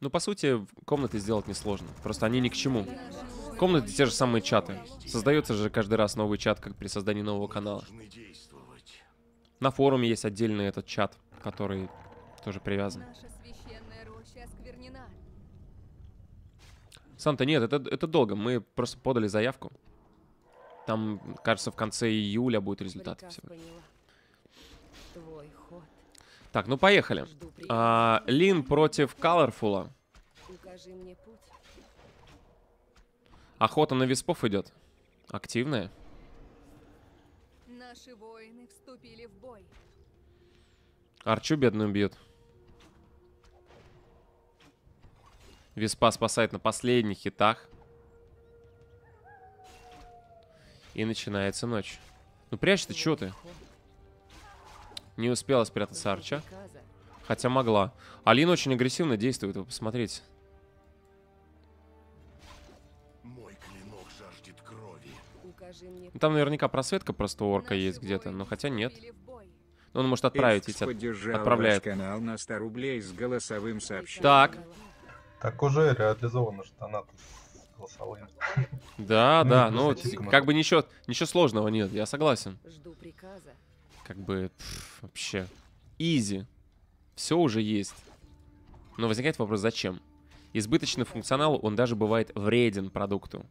Ну, по сути, комнаты сделать несложно. Просто они ни к чему. Комнаты те же самые чаты. Создается же каждый раз новый чат, как при создании нового канала. На форуме есть отдельный этот чат, который тоже привязан. Санта, нет, это, это долго. Мы просто подали заявку. Там, кажется, в конце июля будет результат всего. Так, ну поехали. А, Лин против Калорфула. Охота на виспов идет. Активная. Наши воины вступили в бой. Арчу бедную бьют. Виспа спасает на последних хитах. И начинается ночь. Ну прячься, ты, чё ты? Не успела спрятаться Арча. Хотя могла. Алина очень агрессивно действует, вы посмотрите. Там наверняка просветка просто у орка есть где-то, но хотя нет. Но ну, он может отправить, Эфкс от... отправляет. канал на 100 рублей с голосовым сообщением. Так. Так уже реализовано, что она тут голосовым. Да, да, ну, ну как бы ничего, ничего сложного нет, я согласен. Жду приказа. Как бы пфф, вообще изи. Все уже есть. Но возникает вопрос, зачем? Избыточный функционал, он даже бывает вреден продукту.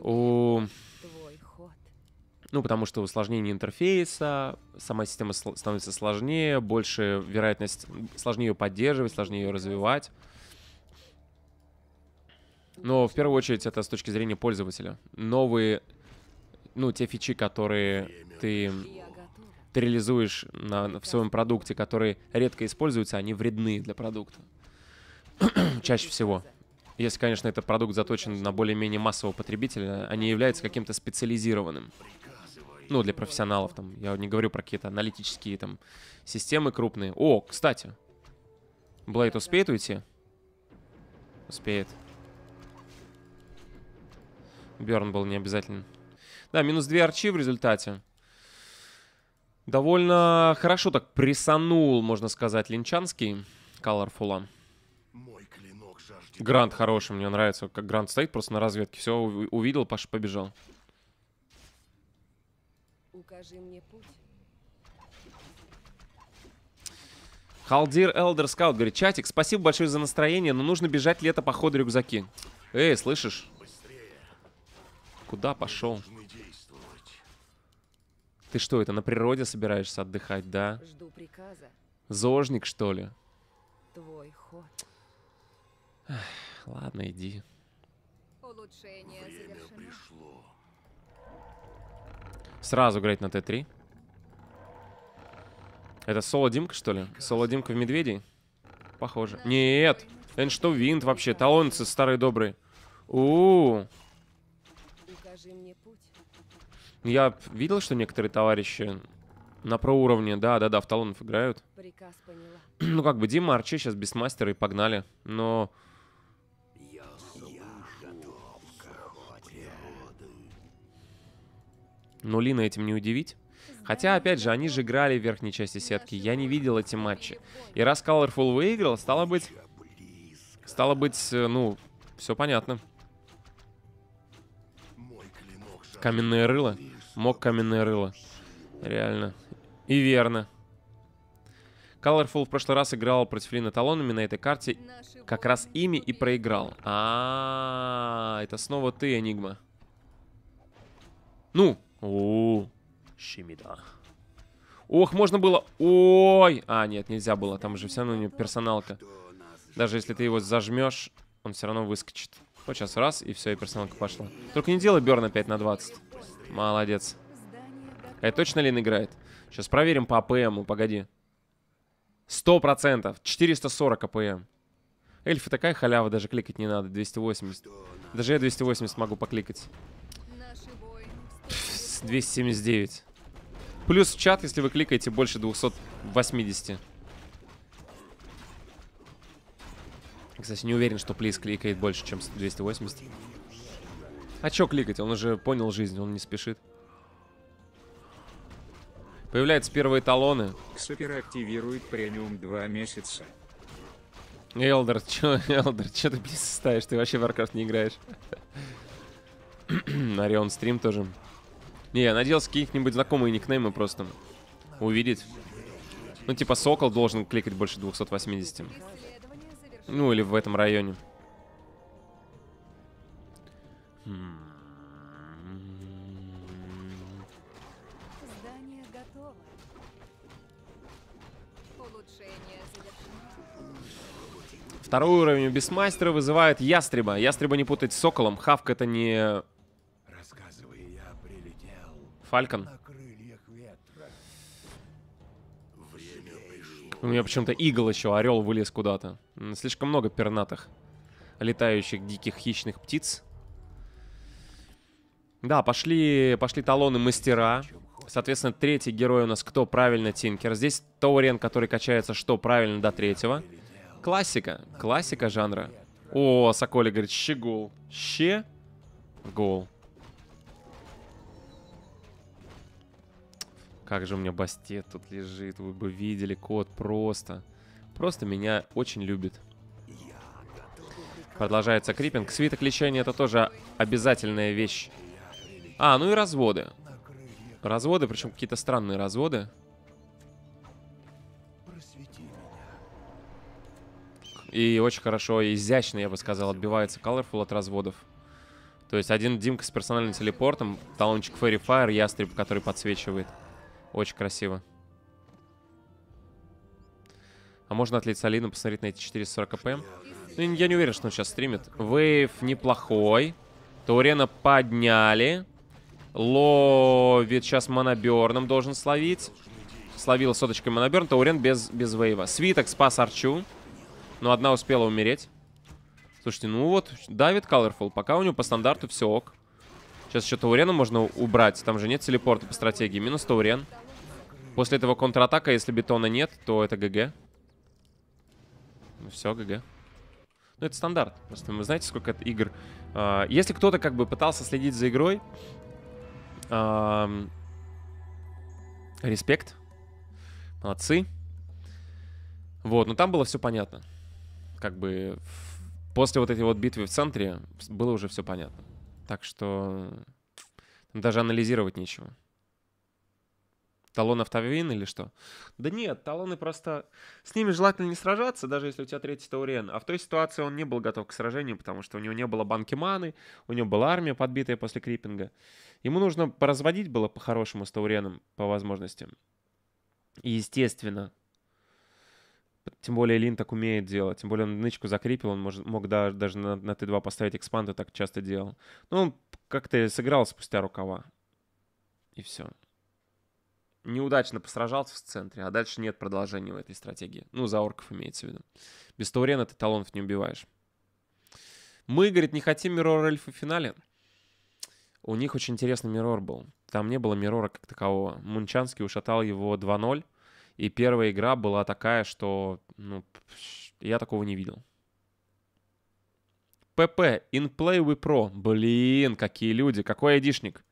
У... Ну, потому что усложнение интерфейса, сама система становится сложнее, больше вероятность, сложнее ее поддерживать, сложнее ее развивать. Но в первую очередь это с точки зрения пользователя. Новые ну, те фичи, которые ты, ты реализуешь на, в своем продукте, которые редко используются, они вредны для продукта. Чаще всего. Если, конечно, этот продукт заточен на более-менее массового потребителя, а не является каким-то специализированным. Ну, для профессионалов там. Я не говорю про какие-то аналитические там системы крупные. О, кстати. Блейд успеет уйти? Успеет. Берн был необязательным. Да, минус 2 арчи в результате. Довольно хорошо так присанул, можно сказать, линчанский Colorful. Грант хороший, мне нравится, как Грант стоит просто на разведке. Все, увидел, Паша побежал. Укажи мне путь. Халдир Элдер Скаут говорит, чатик, спасибо большое за настроение, но нужно бежать лето по ходу рюкзаки. Эй, слышишь? Куда пошел? Ты что, это на природе собираешься отдыхать, да? Жду приказа. Зожник, что ли? Твой ход. Эх, ладно, иди. Улучшение Время завершено. пришло. Сразу играть на Т3. Это соло-димка, что ли? Соло-димка в медведей? Похоже. Нет! что винт вообще. Талонцы старые добрые. У, -у, -у. Покажи мне путь. Я видел, что некоторые товарищи на проуровне, да, да, да, в талонов играют. Приказ поняла. ну как бы Дима, Арчи сейчас без мастера и погнали, но. Я но Лина этим не удивить. Хотя, опять же, они же играли в верхней части сетки. Я не видел эти матчи. И раз Colorful выиграл, стало быть... Стало быть, э, ну, все понятно. Каменное рыло? Мог каменное рыло. Реально. И верно. Colorful в прошлый раз играл против Лина Талонами на этой карте. Как раз ими и проиграл. А, это снова ты, Энигма. Ну. Шимида. Ох, можно было... Ой! А, нет, нельзя было. Там же все равно у него персоналка. Даже если ты его зажмешь, он все равно выскочит. Вот сейчас раз, и все, и персоналка пошла. Только не делай Берн опять на 20. Молодец. Это точно Лин играет? Сейчас проверим по АПМу, погоди. 100%, 440 АПМ. Эльфа такая халява, даже кликать не надо, 280. Даже я 280 могу покликать. 279. Плюс в чат, если вы кликаете больше 280. Кстати, не уверен, что плейс кликает больше, чем 280. А чё кликать? Он уже понял жизнь, он не спешит. Появляются первые талоны. Супер активирует премиум два месяца. Элдер, чё, Элдер, чё ты плиз ставишь? Ты вообще в Warcraft не играешь. Орион стрим тоже. Не, я надеялся каких-нибудь знакомые никнеймы просто увидеть. Ну, типа, Сокол должен кликать больше 280. Ну, или в этом районе. Здание готово. Улучшение завершено. Второй уровень у Бесмастера вызывает Ястреба. Ястреба не путать с Соколом. Хавк это не... Рассказывай, я прилетел. Фалькон. У меня почему-то игл еще, орел вылез куда-то. Слишком много пернатых, летающих диких хищных птиц. Да, пошли, пошли талоны мастера. Соответственно, третий герой у нас кто? Правильно, Тинкер. Здесь Таурен, который качается что? Правильно, до третьего. Классика. Классика жанра. О, Соколи говорит, щегол. Ще? Гол. Как же у меня бастет тут лежит. Вы бы видели кот просто. Просто. Просто меня очень любит. Продолжается крипинг. Свиток лечения это тоже обязательная вещь. А, ну и разводы. Разводы, причем какие-то странные разводы. И очень хорошо, и изящно, я бы сказал, отбивается Colorful от разводов. То есть один Димка с персональным телепортом, талончик Fairy Fire, ястреб, который подсвечивает. Очень красиво. А можно отлить Алину, посмотреть на эти 440 кпм? Ну, я не уверен, что он сейчас стримит. Вейв неплохой. Таурена подняли. Ловит сейчас моноберном, должен словить. Словил соточкой моноберн. Таурен без, без вейва. Свиток спас Арчу. Но одна успела умереть. Слушайте, ну вот, давит Colorful. Пока у него по стандарту все ок. Сейчас еще Таурена можно убрать. Там же нет телепорта по стратегии. Минус Таурен. После этого контратака, если бетона нет, то это ГГ. Все, ГГ. Ну, это стандарт. Просто вы знаете, сколько это игр. А, если кто-то как бы пытался следить за игрой, респект. Молодцы. Вот, но там было все понятно. Как бы после вот этой вот битвы в центре было уже все понятно. Так что даже анализировать нечего. Талон автовин или что? Да нет, талоны просто... С ними желательно не сражаться, даже если у тебя третий Таурен. А в той ситуации он не был готов к сражению, потому что у него не было банки маны, у него была армия, подбитая после крипинга. Ему нужно поразводить было по-хорошему с Тауреном, по возможностям. И естественно, тем более Лин так умеет делать. Тем более он нычку закрепил, он может, мог да, даже на, на Т2 поставить экспанду, так часто делал. Но ну, он как-то сыграл спустя рукава. И все неудачно посражался в центре, а дальше нет продолжения в этой стратегии. Ну, за орков имеется в виду. Без Таурена ты талонов не убиваешь. Мы, говорит, не хотим Мирор Эльфа в финале. У них очень интересный Мирор был. Там не было Мирора как такового. Мунчанский ушатал его 2-0. И первая игра была такая, что ну, я такого не видел. ПП, in play we pro. Блин, какие люди, какой айдишник.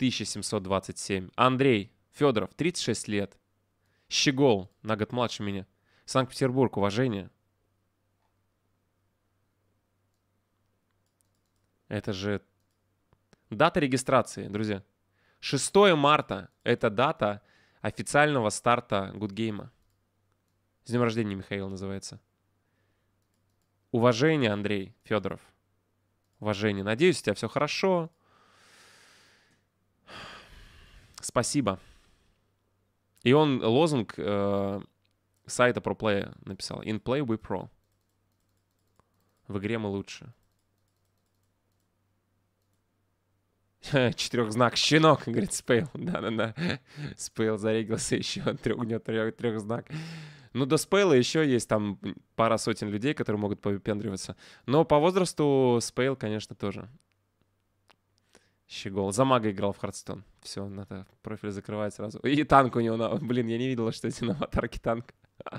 1727. Андрей Федоров, 36 лет. Щегол, на год младше меня. Санкт-Петербург, уважение. Это же дата регистрации, друзья. 6 марта — это дата официального старта Гудгейма. С днем рождения, Михаил, называется. Уважение, Андрей Федоров. Уважение. Надеюсь, у тебя все хорошо. Спасибо. И он лозунг э, сайта ProPlay написал. In play we pro. В игре мы лучше. Четырехзнак щенок, говорит Спейл. Да-да-да. Спейл зарегился еще трех, трех, трех знак. Ну, до Спейла еще есть там пара сотен людей, которые могут повыпендриваться. Но по возрасту Спейл, конечно, тоже Щегол. за мага играл в Хардстон. Все, надо профиль закрывать сразу. И танк у него, на... блин, я не видел, что эти на аватарке танк.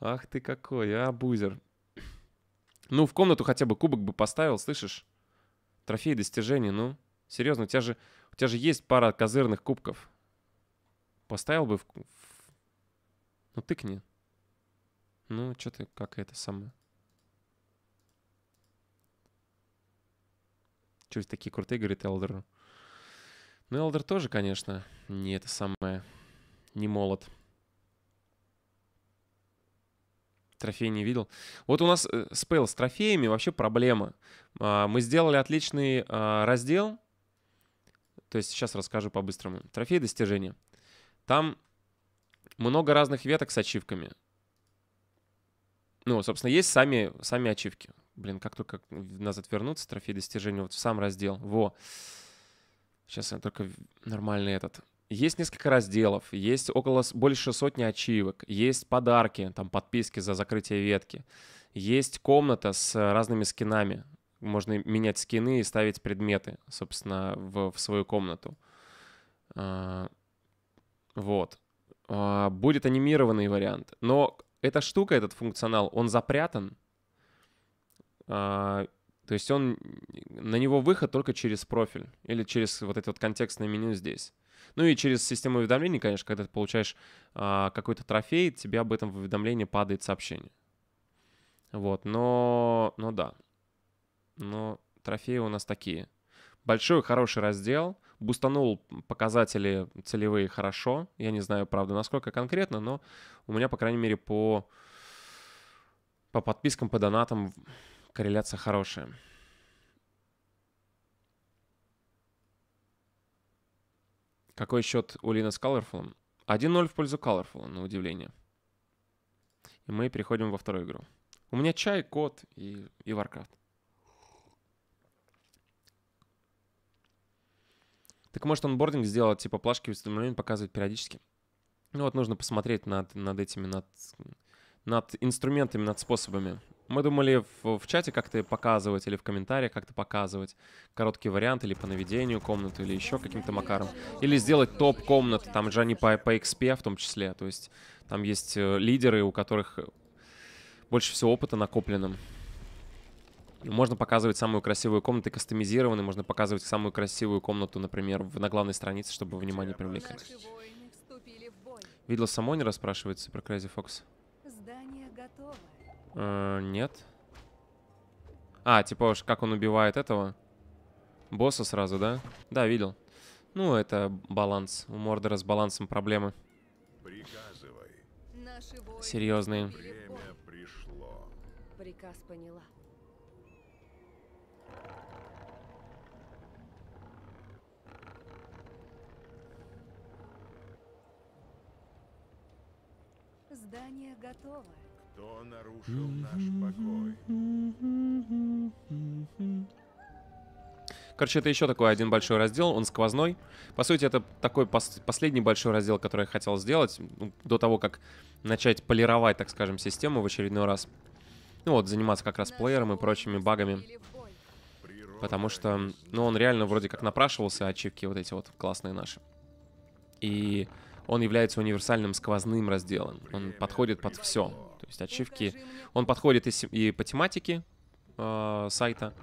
Ах ты какой, а, бузер. Ну, в комнату хотя бы кубок бы поставил, слышишь? Трофеи, достижения, ну. Серьезно, у тебя же, у тебя же есть пара козырных кубков. Поставил бы в... в... Ну, тыкни. Ну, что ты, как это самое... Чуть такие крутые, говорит Элдер. Ну, Элдер тоже, конечно, не это самое, не молод. Трофей не видел. Вот у нас э, с трофеями вообще проблема. А, мы сделали отличный а, раздел. То есть сейчас расскажу по-быстрому. Трофей достижения. Там много разных веток с ачивками. Ну, собственно, есть сами, сами ачивки. Блин, как только назад вернуться, трофей достижения, вот в сам раздел. Во. Сейчас я только нормальный этот. Есть несколько разделов, есть около больше сотни ачивок, есть подарки, там подписки за закрытие ветки, есть комната с разными скинами. Можно менять скины и ставить предметы, собственно, в, в свою комнату. А, вот. А, будет анимированный вариант. Но эта штука, этот функционал, он запрятан а, то есть он, на него выход только через профиль или через вот это вот контекстное меню здесь. Ну и через систему уведомлений, конечно, когда ты получаешь а, какой-то трофей, тебе об этом в уведомлении падает сообщение. Вот, но, но да. Но трофеи у нас такие. Большой хороший раздел. Бустанул показатели целевые хорошо. Я не знаю, правда, насколько конкретно, но у меня, по крайней мере, по, по подпискам, по донатам корреляция хорошая. Какой счет у Лина с Colorful? 1-0 в пользу Colorful, на удивление. И мы переходим во вторую игру. У меня чай, кот и, и Warcraft. Так может онбординг сделать, типа плашки в уведомлений показывать периодически? Ну вот нужно посмотреть над, над этими, над, над инструментами, над способами. Мы думали в, в чате как-то показывать или в комментариях как-то показывать короткий вариант или по наведению комнату или еще каким-то макаром. Или сделать топ комнат, там же они по, по XP в том числе, то есть там есть э, лидеры, у которых больше всего опыта накопленным. Можно показывать самую красивую комнату кастомизированную можно показывать самую красивую комнату, например, в, на главной странице, чтобы внимание привлекать. Видел Самонера, спрашивается про Crazy Fox. Здание готово. Э, нет. А, типа, уж как он убивает этого? Босса сразу, да? Да, видел. Ну, это баланс. У Мордора с балансом проблемы. Приказывай. Серьезные. Время пришло. Приказ поняла. Здание готово. Кто нарушил наш покой? Короче, это еще такой один большой раздел, он сквозной. По сути, это такой пос последний большой раздел, который я хотел сделать, ну, до того, как начать полировать, так скажем, систему в очередной раз. Ну вот, заниматься как раз плеером и прочими багами. Потому что, ну, он реально вроде как напрашивался, ачивки вот эти вот классные наши. И он является универсальным сквозным разделом. Он подходит под все есть ачивки. Он подходит и, и по тематике э, сайта,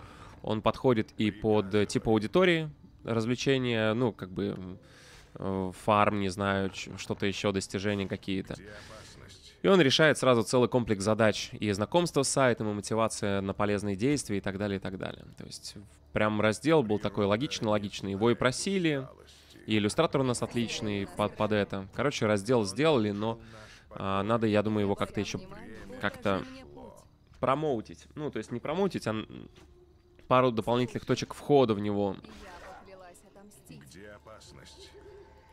он подходит и под типа аудитории, развлечения, ну, как бы э, фарм, не знаю, что-то еще, достижения какие-то. И он решает сразу целый комплекс задач и знакомство с сайтом, и мотивация на полезные действия и так далее, и так далее. То есть прям раздел был такой логично-логичный. Его и просили, и иллюстратор у нас отличный под, под это. Короче, раздел сделали, но а, надо, я думаю, его как-то еще как-то промоутить. Ну, то есть не промоутить, а пару дополнительных точек входа в него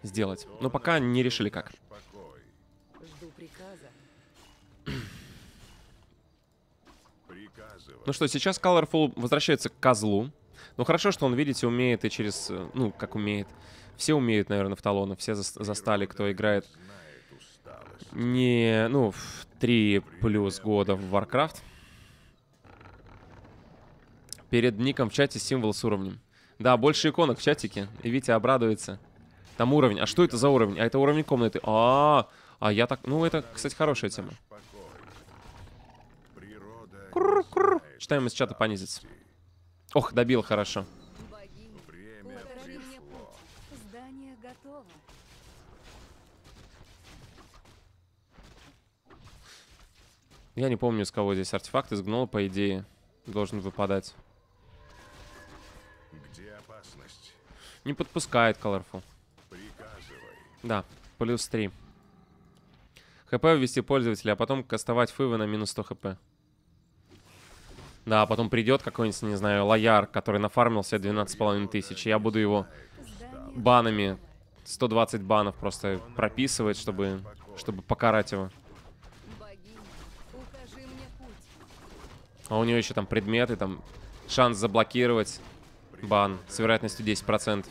сделать. Но пока не решили как. Ну что, сейчас Colorful возвращается к козлу. Ну хорошо, что он, видите, умеет и через... Э, ну, как умеет. Все умеют, наверное, в талона. Все застали, кто играет не, ну, в 3 плюс года в Warcraft. Перед ником в чате символ с уровнем. Да, больше иконок в чатике. И Витя обрадуется. Там уровень. А что это за уровень? А это уровень комнаты. А, -а, -а, а я так... Ну, это, кстати, хорошая тема. Кур -кур. Читаем из чата понизится. Ох, добил хорошо. Я не помню, с кого здесь артефакт из гнола, по идее, должен выпадать. Где опасность? Не подпускает Colorful. Приказывай. Да, плюс 3. ХП ввести пользователя, а потом кастовать фывы на минус 100 хп. Да, а потом придет какой-нибудь, не знаю, лояр, который нафармил себе 12,5 тысяч. Я буду его банами, 120 банов просто прописывать, чтобы, чтобы покарать его. А у нее еще там предметы, там шанс заблокировать бан с вероятностью 10%.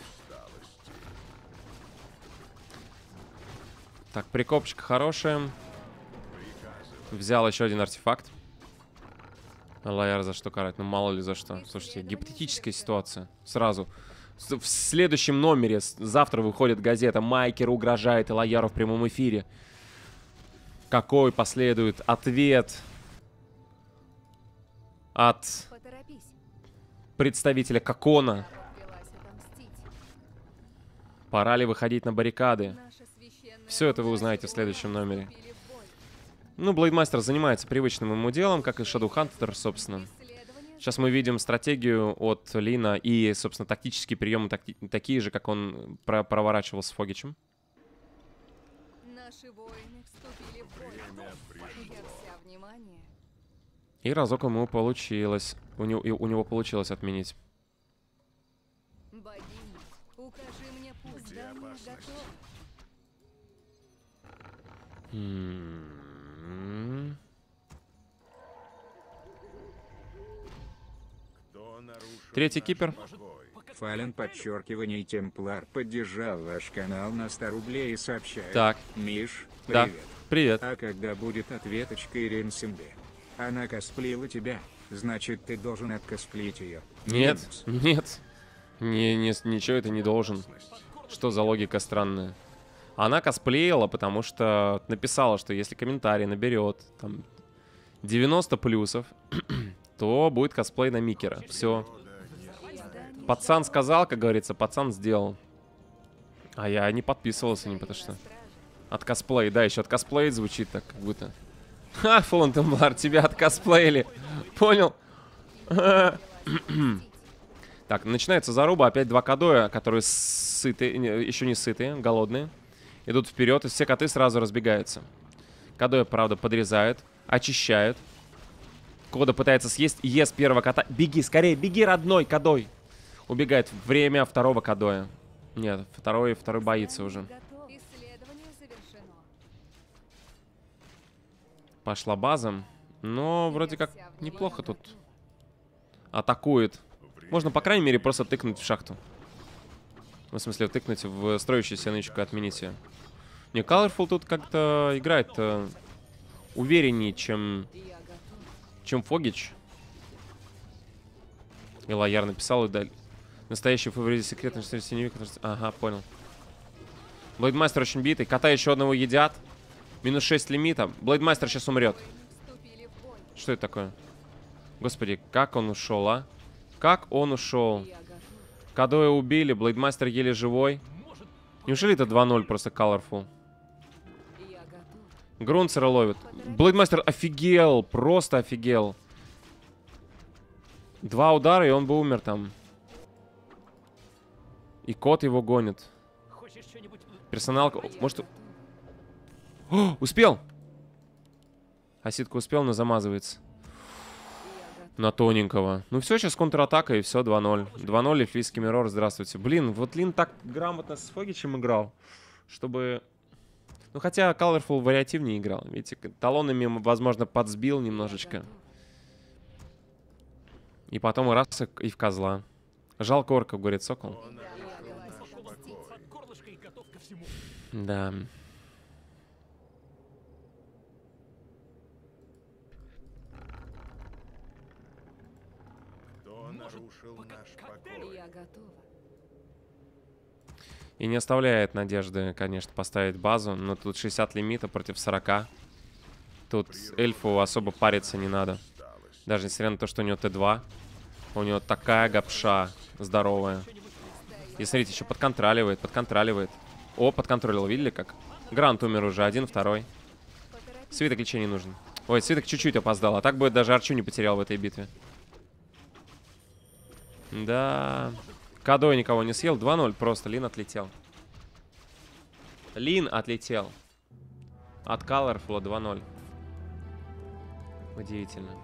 Так, прикопчик хорошая. Взял еще один артефакт. Лояр за что карать? Ну, мало ли за что. Слушайте, гипотетическая ситуация. Сразу. В следующем номере завтра выходит газета «Майкер угрожает Лояру в прямом эфире». Какой последует ответ от представителя Кокона. Пора ли выходить на баррикады? Все это вы узнаете в следующем номере. Ну, Блейдмастер занимается привычным ему делом, как и Шадухантер, собственно. Сейчас мы видим стратегию от Лина и, собственно, тактические приемы такти такие же, как он про проворачивал с Фогичем. Наши воины вступили в бой. Я вся внимание. И разок ему получилось. У него, у него получилось отменить. Богиня, укажи мне путь, Где опасность? М-м-м. Третий кипер. Фален, подчеркивание Темплар, поддержал ваш канал на 100 рублей и сообщает. Так. Миш, привет. Да, привет. А когда будет ответочка Ирин Симбе? Она косплеила тебя, значит ты должен откосплить ее. Нет, нет. Не, не, ничего это не должен. Что за логика странная? Она косплеила, потому что написала, что если комментарий наберет там 90 плюсов, то будет косплей на Микера. Все. Пацан сказал, как говорится, пацан сделал. А я не подписывался не потому что... От косплея, да, еще от косплея звучит так, как будто... Ха, Фонтенблар, тебя откосплеили. Понял? Так, начинается заруба. Опять два кадоя, которые сыты, еще не сытые, голодные. Идут вперед, и все коты сразу разбегаются. Кадоя, правда, подрезает, очищает. Кода пытается съесть, ест первого кота. Беги, скорее, беги, родной Кадой. Убегает время второго Кадоя. Нет, второй, второй боится уже. пошла базам, Но вроде как неплохо тут атакует. Можно, по крайней мере, просто тыкнуть в шахту. В смысле, тыкнуть в строящуюся нычку, отменить ее. Не, Colorful тут как-то играет э, увереннее, чем, чем Фогич. И Лояр написал и дали. Настоящий фаворит секретный синевик. Ага, понял. Блэйдмастер очень битый. Кота еще одного едят. Минус 6 лимита. Блейдмастер сейчас умрет. Что это такое? Господи, как он ушел, а? Как он ушел? Кадоя убили, Блейдмастер еле живой. Неужели это 2-0 просто Colorful? Грунцера ловит. Блейдмастер офигел, просто офигел. Два удара, и он бы умер там. И кот его гонит. Персонал... Может, о, успел! Оситка а успел, но замазывается. На тоненького. Ну все, сейчас контратака и все, 2-0. 2-0, эльфийский мирор, здравствуйте. Блин, вот Лин так грамотно с Фогичем играл, чтобы... Ну хотя Colorful вариативнее играл. Видите, талонами, возможно, подсбил немножечко. И потом раз и в козла. Жалко Орка, говорит Сокол. Да. готова. И не оставляет надежды, конечно, поставить базу. Но тут 60 лимита против 40. Тут эльфу особо париться не надо. Даже несмотря на то, что у него Т2. У него такая гапша здоровая. И смотрите, еще подконтроливает, подконтроливает. О, подконтролил, видели как? Грант умер уже, один, второй. Свиток лечения нужен. Ой, свиток чуть-чуть опоздал, а так бы даже Арчу не потерял в этой битве. Да. Кадой никого не съел. 2-0 просто. Лин отлетел. Лин отлетел. От Colorful 2-0. Удивительно.